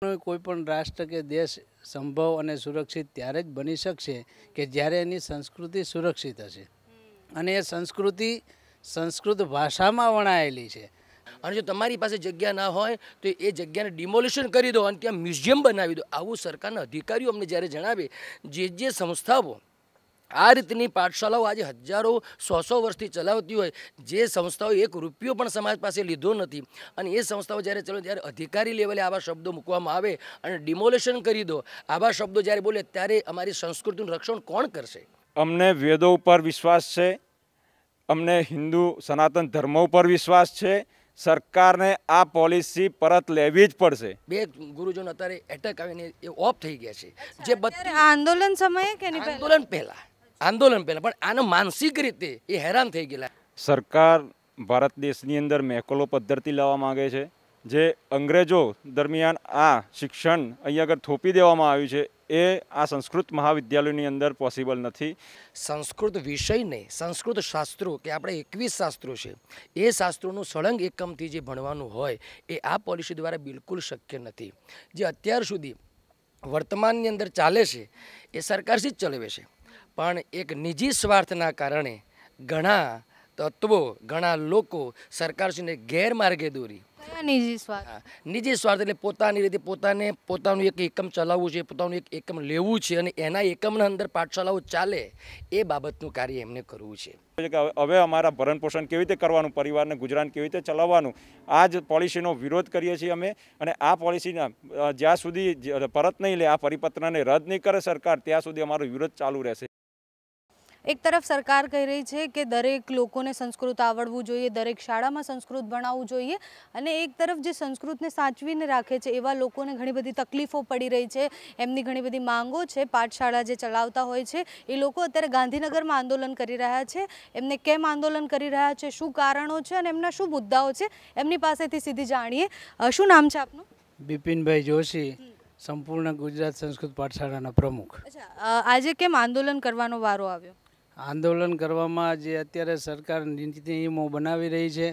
કોઈ પણ રાષ્ટ્ર કે દેશ સંભવ અને સુરક્ષિત ત્યારે જ બની શકશે કે જ્યારે એની સંસ્કૃતિ સુરક્ષિત હશે અને એ સંસ્કૃતિ સંસ્કૃત ભાષામાં વણાયેલી છે અને જો તમારી પાસે જગ્યા ના હોય તો એ જગ્યાને ડિમોલિશન કરી દો અને ત્યાં મ્યુઝિયમ બનાવી દો આવું સરકારના અધિકારીઓ અમને જ્યારે જણાવે જે જે સંસ્થાઓ આ રીતની પાઠશાળાઓ આજે હજારો સો સો વર્ષથી ચલાવતી હોય જે સંસ્થાઓ એક રૂપિયો પણ સમાજ પાસે લીધો નથી અને એ સંસ્થાઓ જ્યારે ચલો જ્યારે અધિકારી લેવલે આવા શબ્દો મૂકવામાં આવે અને ડિમોલેશન કરી દો આવા શબ્દો જ્યારે બોલે ત્યારે અમારી સંસ્કૃતિનું રક્ષણ કોણ કરશે અમને વેદો ઉપર વિશ્વાસ છે અમને હિન્દુ સનાતન ધર્મ ઉપર વિશ્વાસ છે સરકારને આ પોલિસી પરત લેવી જ પડશે બે ગુરુજન અત્યારે એટેક આવીને એ ઓફ થઈ ગયા છે જે આંદોલન સમયે કે આંદોલન પહેલાં આંદોલન પહેલાં પણ આને માનસિક રીતે એ હેરાન થઈ ગયેલા સરકાર ભારત દેશની અંદર મેકોલો પદ્ધતિ લાવવા માગે છે જે અંગ્રેજો દરમિયાન આ શિક્ષણ અહીંયા આગળ થોપી દેવામાં આવ્યું છે એ આ સંસ્કૃત મહાવિદ્યાલયની અંદર પોસિબલ નથી સંસ્કૃત વિષયને સંસ્કૃત શાસ્ત્રો કે આપણે એકવીસ શાસ્ત્રો છે એ શાસ્ત્રોનું સળંગ એકમથી જે ભણવાનું હોય એ આ પોલિસી દ્વારા બિલકુલ શક્ય નથી જે અત્યાર સુધી વર્તમાનની અંદર ચાલે છે એ સરકાર જ ચલાવે છે પણ એક નિજી સ્વાર્થના કારણે ઘણા તત્વો ઘણા લોકો સરકારશ્રીને ગેરમાર્ગે દોરી નિજી સ્વાર્થ નિજી સ્વાર્થ એટલે પોતાની રીતે પોતાને પોતાનું એક એકમ ચલાવવું છે પોતાનું એક એકમ લેવું છે અને એના એકમના અંદર પાઠશાળાઓ ચાલે એ બાબતનું કાર્ય એમને કરવું છે હવે અમારા ભરણ પોષણ કેવી રીતે કરવાનું પરિવારને ગુજરાન કેવી રીતે ચલાવવાનું આ જ પોલિસીનો વિરોધ કરીએ છીએ અમે અને આ પોલિસીના જ્યાં સુધી પરત નહીં લે આ પરિપત્રને રદ નહીં કરે સરકાર ત્યાં સુધી અમારો વિરોધ ચાલુ રહેશે એક તરફ સરકાર કહી રહી છે કે દરેક લોકોને સંસ્કૃત આવડવું જોઈએ દરેક શાળામાં સંસ્કૃત ભણાવવું જોઈએ અને એક તરફ જે સંસ્કૃતને સાચવીને રાખે છે એવા લોકોને ઘણી બધી તકલીફો પડી રહી છે એમની ઘણી બધી માંગો છે પાઠશાળા જે ચલાવતા હોય છે એ લોકો અત્યારે ગાંધીનગરમાં આંદોલન કરી રહ્યા છે એમને કેમ આંદોલન કરી રહ્યા છે શું કારણો છે અને એમના શું મુદ્દાઓ છે એમની પાસેથી સીધી જાણીએ શું નામ છે આપનું બિપિનભાઈ જોશી સંપૂર્ણ ગુજરાત સંસ્કૃત પાઠશાળાના પ્રમુખ આજે કેમ આંદોલન કરવાનો વારો આવ્યો આંદોલન કરવામાં જે અત્યારે સરકાર નીતિ નિયમો બનાવી રહી છે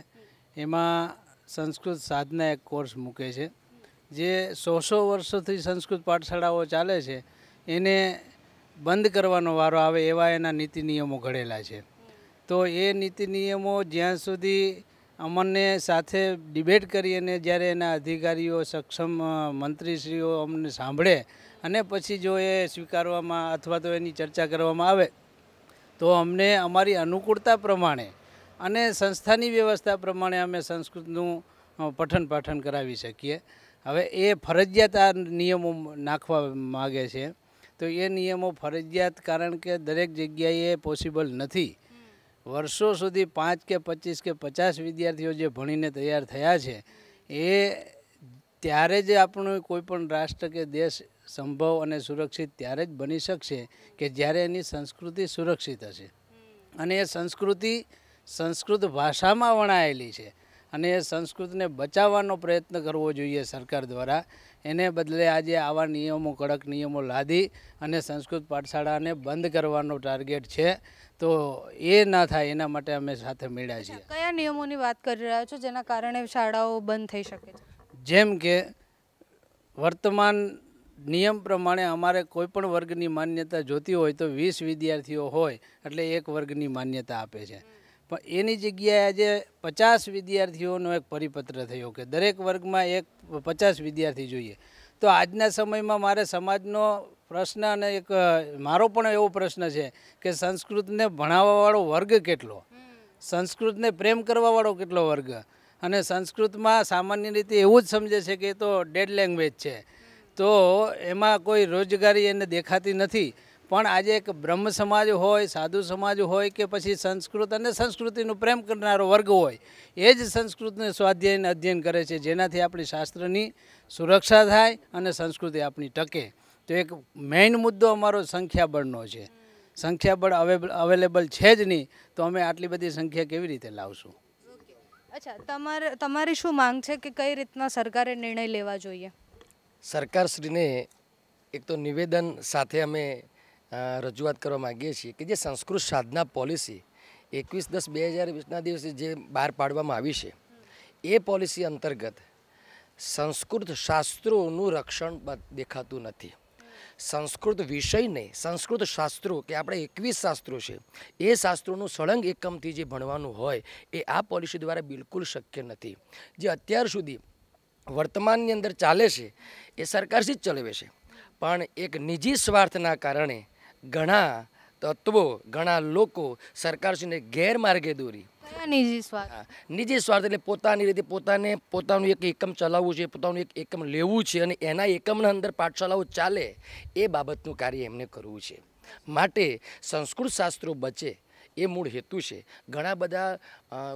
એમાં સંસ્કૃત સાધના એક કોર્સ મૂકે છે જે સો સો વર્ષોથી સંસ્કૃત પાઠશાળાઓ ચાલે છે એને બંધ કરવાનો વારો આવે એવા એના નીતિ નિયમો ઘડેલા છે તો એ નીતિ નિયમો જ્યાં સુધી અમને સાથે ડિબેટ કરી અને જ્યારે એના અધિકારીઓ સક્ષમ મંત્રીશ્રીઓ અમને સાંભળે અને પછી જો એ સ્વીકારવામાં અથવા તો એની ચર્ચા કરવામાં આવે તો અમને અમારી અનુકૂળતા પ્રમાણે અને સંસ્થાની વ્યવસ્થા પ્રમાણે અમે સંસ્કૃતનું પઠન પાઠન કરાવી શકીએ હવે એ ફરજિયાત આ નિયમો નાખવા માગે છે તો એ નિયમો ફરજિયાત કારણ કે દરેક જગ્યાએ પોસિબલ નથી વર્ષો સુધી પાંચ કે પચીસ કે પચાસ વિદ્યાર્થીઓ જે ભણીને તૈયાર થયા છે એ ત્યારે જ આપણું કોઈપણ રાષ્ટ્ર કે દેશ સંભવ અને સુરક્ષિત ત્યારે જ બની શકશે કે જ્યારે એની સંસ્કૃતિ સુરક્ષિત હશે અને એ સંસ્કૃતિ સંસ્કૃત ભાષામાં વણાયેલી છે અને એ સંસ્કૃતને બચાવવાનો પ્રયત્ન કરવો જોઈએ સરકાર દ્વારા એને બદલે આજે આવા નિયમો કડક નિયમો લાદી અને સંસ્કૃત પાઠશાળાને બંધ કરવાનો ટાર્ગેટ છે તો એ ના થાય એના માટે અમે સાથે મળ્યા છીએ કયા નિયમોની વાત કરી રહ્યા છો જેના કારણે શાળાઓ બંધ થઈ શકે છે જેમ કે વર્તમાન નિયમ પ્રમાણે અમારે કોઈપણ વર્ગની માન્યતા જોતી હોય તો વીસ વિદ્યાર્થીઓ હોય એટલે એક વર્ગની માન્યતા આપે છે પણ એની જગ્યાએ આજે પચાસ વિદ્યાર્થીઓનો એક પરિપત્ર થયો કે દરેક વર્ગમાં એક પચાસ વિદ્યાર્થી જોઈએ તો આજના સમયમાં મારે સમાજનો પ્રશ્ન અને એક મારો પણ એવો પ્રશ્ન છે કે સંસ્કૃતને ભણાવવાવાળો વર્ગ કેટલો સંસ્કૃતને પ્રેમ કરવાવાળો કેટલો વર્ગ અને સંસ્કૃતમાં સામાન્ય રીતે એવું જ સમજે છે કે એ તો ડેડ લેંગ્વેજ છે તો એમાં કોઈ રોજગારી એને દેખાતી નથી પણ આજે એક બ્રહ્મ સમાજ હોય સાધુ સમાજ હોય કે પછી સંસ્કૃત અને સંસ્કૃતિનું પ્રેમ કરનારો વર્ગ હોય એ જ સંસ્કૃતને સ્વાધ્યાયને અધ્યયન કરે છે જેનાથી આપણી શાસ્ત્રની સુરક્ષા થાય અને સંસ્કૃતિ આપણી ટકે તો એક મેઇન મુદ્દો અમારો સંખ્યાબળનો છે સંખ્યાબળ અવેલેબલ છે જ નહીં તો અમે આટલી બધી સંખ્યા કેવી રીતે લાવશું અચ્છા તમારે તમારી શું માંગ છે કે કઈ રીતના સરકારે નિર્ણય લેવા જોઈએ સરકારશ્રીને એક તો નિવેદન સાથે અમે રજૂઆત કરવા માગીએ છીએ કે જે સંસ્કૃત સાધના પોલિસી એકવીસ દસ બે હજાર વીસના દિવસે જે બહાર પાડવામાં આવી છે એ પોલિસી અંતર્ગત સંસ્કૃત શાસ્ત્રોનું રક્ષણ દેખાતું નથી સંસ્કૃત વિષયને સંસ્કૃત શાસ્ત્રો કે આપણે એકવીસ શાસ્ત્રો છે એ શાસ્ત્રોનું સળંગ એકમથી જે ભણવાનું હોય એ આ પોલિસી દ્વારા બિલકુલ શક્ય નથી જે અત્યાર સુધી વર્તમાનની અંદર ચાલે છે એ સરકારશ્રી જ ચલાવે છે પણ એક નિજી સ્વાર્થના કારણે ઘણા તત્વો ઘણા લોકો સરકારશ્રીને ગેરમાર્ગે દોરી નિજી સ્વાર્થ એટલે પોતાની રીતે પોતાને પોતાનું એક એકમ ચલાવવું છે પોતાનું એક એકમ લેવું છે અને એના એકમના અંદર પાઠશાળાઓ ચાલે એ બાબતનું કાર્ય એમને કરવું છે માટે સંસ્કૃત શાસ્ત્રો બચે એ મૂળ હેતુ છે ઘણા બધા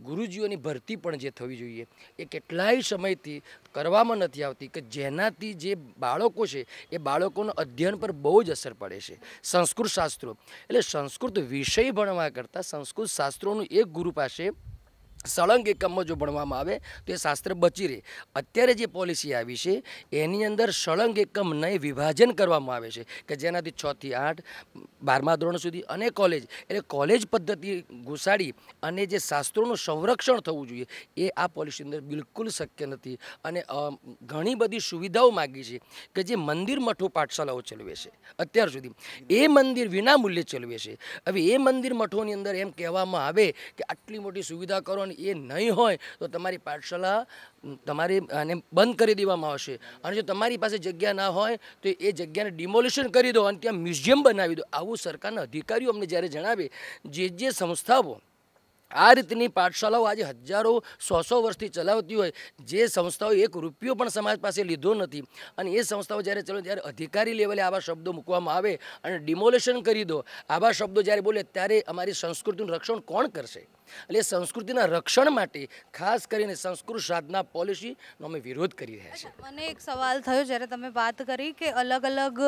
ગુરુજીઓની ભરતી પણ જે થવી જોઈએ એ કેટલાય સમયથી કરવામાં નથી આવતી કે જેનાથી જે બાળકો છે એ બાળકોના અધ્યયન પર બહુ જ અસર પડે છે સંસ્કૃત શાસ્ત્રો એટલે સંસ્કૃત વિષય ભણવા કરતાં સંસ્કૃત શાસ્ત્રોનું એક ગુરુ પાસે સળંગ એકમમાં જો ભણવામાં આવે તો એ શાસ્ત્ર બચી રહે અત્યારે જે પોલિસી આવી છે એની અંદર સળંગ એકમ એકમને વિભાજન કરવામાં આવે છે કે જેનાથી છથી આઠ બારમા ધોરણ સુધી અને કોલેજ એટલે કોલેજ પદ્ધતિ ઘુસાડી અને જે શાસ્ત્રોનું સંરક્ષણ થવું જોઈએ એ આ પોલિસી અંદર બિલકુલ શક્ય નથી અને ઘણી બધી સુવિધાઓ માગી છે કે જે મંદિર મઠો પાઠશાળાઓ ચલાવે છે અત્યાર સુધી એ મંદિર વિના મૂલ્યે ચલાવે છે હવે એ મંદિર મઠોની અંદર એમ કહેવામાં આવે કે આટલી મોટી સુવિધા કરો પણ એ નહીં હોય તો તમારી પાઠશાળા તમારી આને બંધ કરી દેવામાં આવશે અને જો તમારી પાસે જગ્યા ના હોય તો એ જગ્યાને ડિમોલિશન કરી દો અને ત્યાં મ્યુઝિયમ બનાવી દો આવું સરકારના અધિકારીઓ અમને જ્યારે જણાવે જે જે સંસ્થાઓ આ રીતની પાઠશાલાઓ આજે હજારો સો સો વર્ષથી ચલાવતી હોય જે સંસ્થાઓ એક રૂપિયો પણ સમાજ પાસે લીધો નથી અને એ સંસ્થાઓ જ્યારે ચલો જ્યારે અધિકારી લેવલે આવા શબ્દો મૂકવામાં આવે અને ડિમોલેશન કરી દો આવા શબ્દો જ્યારે બોલે ત્યારે અમારી સંસ્કૃતિનું રક્ષણ કોણ કરશે એટલે સંસ્કૃતિના રક્ષણ માટે ખાસ કરીને સંસ્કૃત સાધના પોલિસીનો અમે વિરોધ કરી રહ્યા છીએ મને એક સવાલ થયો જ્યારે તમે વાત કરી કે અલગ અલગ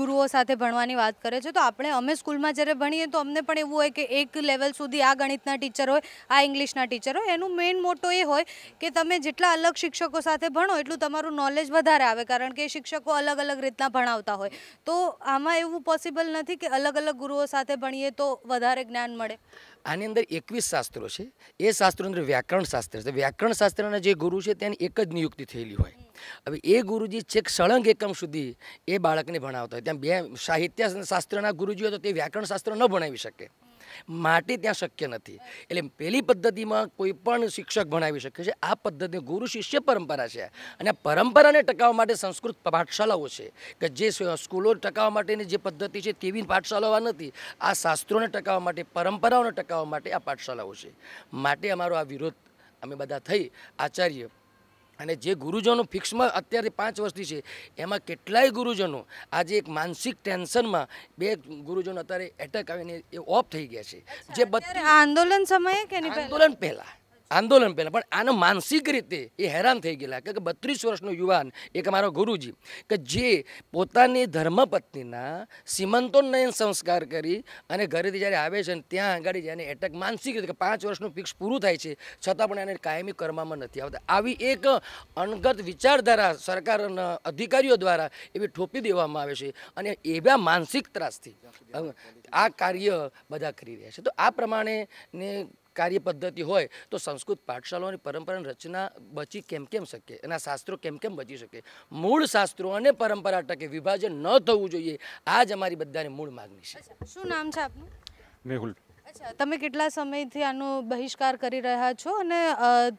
ગુરુઓ સાથે ભણવાની વાત કરે છે તો આપણે અમે સ્કૂલમાં જ્યારે ભણીએ તો અમને પણ એવું હોય કે એક લેવલ સુધી આ ગણિતના ટીચર હોય આ ઇંગ્લિશના ટીચર હોય એનું મેઇન મોટો એ હોય કે તમે જેટલા અલગ શિક્ષકો સાથે ભણો એટલું તમારું નોલેજ વધારે આવે કારણ કે શિક્ષકો અલગ અલગ રીતના ભણાવતા હોય તો આમાં એવું પોસિબલ નથી કે અલગ અલગ ગુરુઓ સાથે ભણીએ તો વધારે જ્ઞાન મળે આની અંદર એકવીસ શાસ્ત્રો છે એ શાસ્ત્રો અંદર વ્યાકરણ શાસ્ત્ર છે વ્યાકરણ શાસ્ત્રના જે ગુરુ છે તેની એક જ નિયુક્તિ થયેલી હોય હવે એ ગુરુજી છેક સળંગ એકમ સુધી એ બાળકને ભણાવતા હોય ત્યાં બે સાહિત્ય શાસ્ત્રના ગુરુજી હોય તો તે વ્યાકરણ શાસ્ત્ર ન ભણાવી શકે માટે ત્યાં શક્ય નથી એટલે પહેલી પદ્ધતિમાં કોઈ પણ શિક્ષક ભણાવી શકે છે આ પદ્ધતિ ગુરુ શિષ્ય પરંપરા છે અને આ પરંપરાને ટકાવવા માટે સંસ્કૃત પાઠશાલાઓ છે કે જે સ્કૂલો ટકાવવા માટેની જે પદ્ધતિ છે તેવી પાઠશાલાઓ નથી આ શાસ્ત્રોને ટકાવવા માટે પરંપરાઓને ટકાવવા માટે આ પાઠશાલાઓ છે માટે અમારો આ વિરોધ અમે બધા થઈ આચાર્ય અને જે ગુરુજનો ફિક્સમાં અત્યારે પાંચ વર્ષથી છે એમાં કેટલાય ગુરુજનો આજે એક માનસિક ટેન્શનમાં બે ગુરુજનો અત્યારે એટેક આવીને એ ઓફ થઈ ગયા છે જે આંદોલન સમયે કે આંદોલન પહેલાં આંદોલન પહેલાં પણ આને માનસિક રીતે એ હેરાન થઈ ગયેલા કે બત્રીસ વર્ષનો યુવાન એક અમારો ગુરુજી કે જે પોતાની ધર્મપત્નીના સીમંતોન્નયન સંસ્કાર કરી અને ઘરેથી જ્યારે આવે છે ને ત્યાં આગળ જ્યારે એટેક માનસિક રીતે કે પાંચ વર્ષનું ફિક્સ પૂરું થાય છે છતાં પણ એને કાયમી કરવામાં નથી આવતા આવી એક અણગત વિચારધારા સરકારના અધિકારીઓ દ્વારા એવી ઠોપી દેવામાં આવે છે અને એવા માનસિક ત્રાસથી આ કાર્ય બધા કરી રહ્યા છે તો આ પ્રમાણે ને કાર્ય પદ્ધતિ હોય તો સંસ્કૃત પાઠશાળાઓની પરંપરાની રચના બચી કેમ કેમ શકે એના શાસ્ત્રો કેમ કેમ બચી શકે મૂળ શાસ્ત્રો અને પરંપરા ટકે વિભાજન ન થવું જોઈએ આ જ અમારી બધાની મૂળ માગણી છે શું નામ છે આપનું મેહુલ તમે કેટલા સમયથી આનો બહિષ્કાર કરી રહ્યા છો અને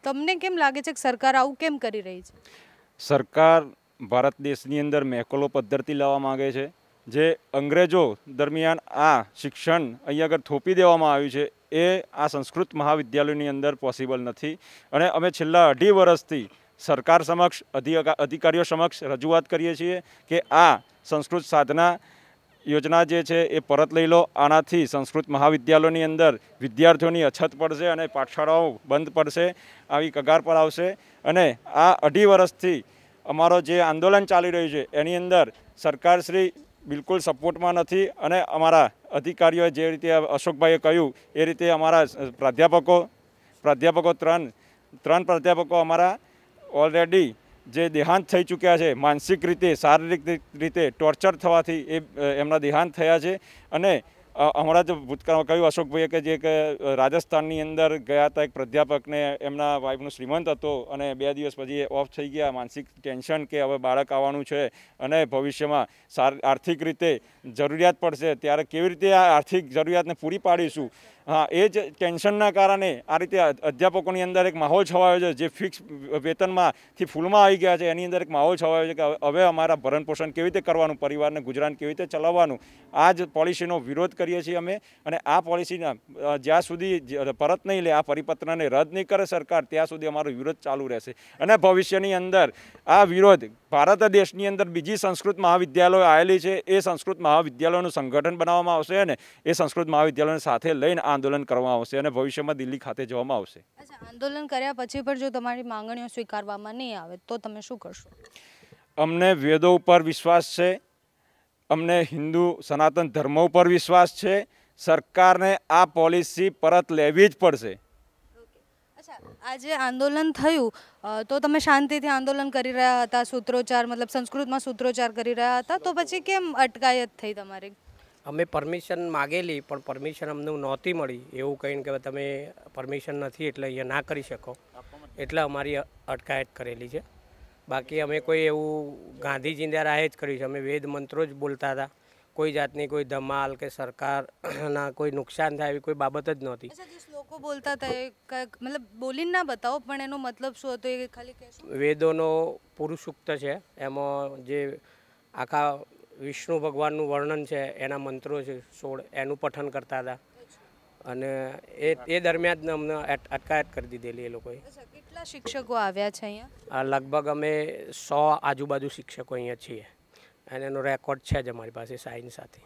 તમને કેમ લાગે છે કે સરકાર આવું કેમ કરી રહી છે સરકાર ભારત દેશની અંદર મેકોલો પદ્ધતિ લાવવા માગે છે જે અંગ્રેજો દરમિયાન આ શિક્ષણ અહીંયા આગળ થોપી દેવામાં આવ્યું છે એ આ સંસ્કૃત મહાવિદ્યાલયની અંદર પોસિબલ નથી અને અમે છેલ્લા અઢી વર્ષથી સરકાર સમક્ષ અધિકારીઓ સમક્ષ રજૂઆત કરીએ છીએ કે આ સંસ્કૃત સાધના યોજના જે છે એ પરત લઈ લો આનાથી સંસ્કૃત મહાવિદ્યાલયની અંદર વિદ્યાર્થીઓની અછત પડશે અને પાઠશાળાઓ બંધ પડશે આવી કગાર પર આવશે અને આ અઢી વર્ષથી અમારો જે આંદોલન ચાલી રહ્યું છે એની અંદર સરકારશ્રી બિલકુલ સપોર્ટ માં નથી અને અમારા અધિકારીઓ જે રીતે अशोकભાઈએ કહ્યું એ રીતે અમારા પ્રાધ્યાપકો પ્રાધ્યાપકો ત્રણ ત્રણ પ્રાધ્યાપકો અમારા ઓલરેડી જે દેહાન થઈ ચૂક્યા છે માનસિક રીતે શારીરિક રીતે ટોર્ચર થવાથી એમનો દેહાન થયા છે અને હમણાં જ ભૂતકાળમાં કહ્યું અશોકભાઈએ કે જે કે રાજસ્થાનની અંદર ગયા હતા એક પ્રાધ્યાપકને એમના વાઈફનો શ્રીમંત હતો અને બે દિવસ પછી ઓફ થઈ ગયા માનસિક ટેન્શન કે હવે બાળક આવવાનું છે અને ભવિષ્યમાં સાર આર્થિક રીતે જરૂરિયાત પડશે ત્યારે કેવી રીતે આ આર્થિક જરૂરિયાતને પૂરી પાડીશું હા એ જ ટેન્શનના કારણે આ રીતે અધ્યાપકોની અંદર એક માહોલ છવાયો છે જે ફિક્સ વેતનમાંથી ફૂલમાં આવી ગયા છે એની અંદર એક માહોલ છવાયો છે કે હવે અમારા ભરણપોષણ કેવી રીતે કરવાનું પરિવારને ગુજરાન કેવી રીતે ચલાવવાનું આ જ પોલિસીનો વિરોધ કરીએ છીએ અમે અને આ પોલિસીના જ્યાં સુધી પરત નહીં લે આ પરિપત્રને રદ નહીં કરે સરકાર ત્યાં સુધી અમારો વિરોધ ચાલુ રહેશે અને ભવિષ્યની અંદર આ વિરોધ ભારત દેશની અંદર બીજી સંસ્કૃત મહાવિદ્યાલયો આવેલી છે એ સંસ્કૃત મહાવિદ્યાલયોનું સંગઠન બનાવવામાં આવશે અને એ સંસ્કૃત મહાવિદ્યાલયોને સાથે લઈને આંદોલન કરવામાં આવશે અને ભવિષ્યમાં દિલ્હી ખાતે જવામાં આવશે આંદોલન કર્યા પછી પણ જો તમારી માંગણીઓ સ્વીકારવામાં નહીં આવે તો તમે શું કરશો અમને વેદો ઉપર વિશ્વાસ છે અમને હિન્દુ સનાતન ધર્મ ઉપર વિશ્વાસ છે સરકારને આ પોલિસી પરત લેવી જ પડશે આજે આંદોલન થયું તો તમે શાંતિથી આંદોલન કરી રહ્યા હતા સૂત્રોચ્ચાર મતલબ સંસ્કૃતમાં સૂત્રોચ્ચાર કરી રહ્યા હતા તો પછી કેમ અટકાયત થઈ તમારી અમે પરમિશન માગેલી પણ પરમિશન અમને નહોતી મળી એવું કહીને કે તમે પરમિશન નથી એટલે અહીંયા ના કરી શકો એટલે અમારી અટકાયત કરેલી છે બાકી અમે કોઈ એવું ગાંધીજીના રાહે જ કર્યું છે અમે વેદ મંત્રો જ બોલતા હતા કોઈ જાતની કોઈ ધમાલ કે સરકારના કોઈ નુકસાન થાય એવી કોઈ બાબત જ નહોતી લોકો બોલતા હતા મતલબ બોલીને ના બતાવો પણ એનો મતલબ શું હતો એ ખાલી વેદોનો પુરુષ સૂક્ત છે એમાં જે આખા વિષ્ણુ ભગવાનનું વર્ણન છે એના મંત્રો છે સોળ એનું પઠન કરતા હતા અને એ એ દરમિયાન અમને અટકાયત કરી દીધેલી એ લોકોએ કેટલા શિક્ષકો આવ્યા છે અહીંયા લગભગ અમે સો આજુબાજુ શિક્ષકો અહીંયા છીએ અને એનો રેકોર્ડ છે જ અમારી પાસે સાઈન સાથે